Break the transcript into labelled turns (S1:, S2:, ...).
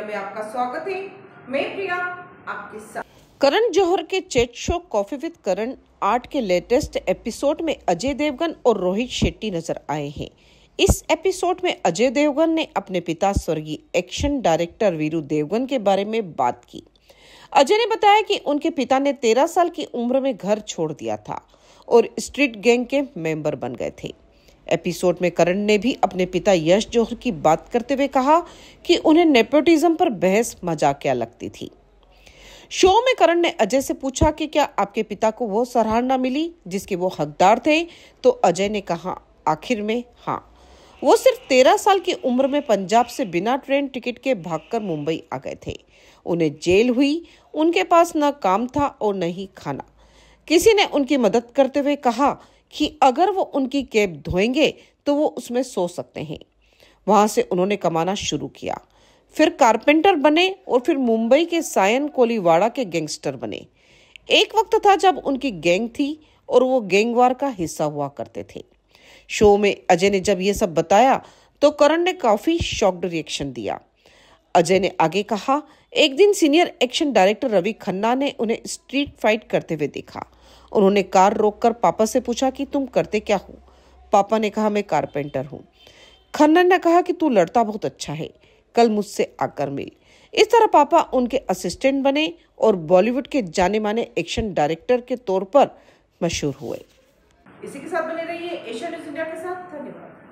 S1: media में आपका स्वागत है मैं प्रिया आपके साथ करण जौहर के chat show coffee with Karan आर्ट के लेटेस्ट एपिसोड में अजय देवगन और रोहित शेट्टी नजर आए हैं इस एपिसोड में अजय देवगन ने अपने पिता स्वर्गीय एक्शन डायरेक्टर वीरू देवगन के बारे में बात की अजय ने बताया कि उनके पिता ने तेरह साल की उम्र में घर छोड़ दिया था और स्ट्रीट गैंग के मेंबर बन गए थे एपिसोड में करण ने भी अपने पिता यश जौहर की बात करते हुए कहा कि उन्हें नेपोटिज्म पर बहस मजाकिया लगती थी शो में करण ने अजय से पूछा कि क्या आपके पिता को वो सराहना मिली जिसके वो हकदार थे तो अजय ने कहा आखिर में हाँ वो सिर्फ तेरह साल की उम्र में पंजाब से बिना ट्रेन टिकट के भागकर मुंबई आ गए थे उन्हें जेल हुई उनके पास न काम था और न ही खाना किसी ने उनकी मदद करते हुए कहा कि अगर वो उनकी कैब धोएंगे तो वो उसमें सो सकते हैं वहाँ से उन्होंने कमाना शुरू किया फिर कारपेंटर बने और फिर मुंबई के सायन कोलीवाड़ा के गैंगस्टर बने एक वक्त था जब उनकी गैंग थी और वो गैंगवार का हिस्सा हुआ करते थे शो में अजय ने जब ये सब बताया तो करण ने काफ़ी शॉक्ड रिएक्शन दिया अजय ने आगे कहा एक दिन senior action director Ravi Khanna ने उन्हें स्ट्रीट फाइट करते हुए देखा उन्होंने कार रोककर पापा से पूछा कि तुम करते क्या हो पापा ने कहा मैं कारपेंटर हूँ खन्ना ने कहा कि तू लड़ता बहुत अच्छा है कल मुझसे आकर मिल इस तरह पापा उनके असिस्टेंट बने और बॉलीवुड के जाने माने एक्शन डायरेक्टर के तौर पर मशहूर हुए इसी के साथ बने रहिए एशिया न्यूज इंडिया के साथ धन्यवाद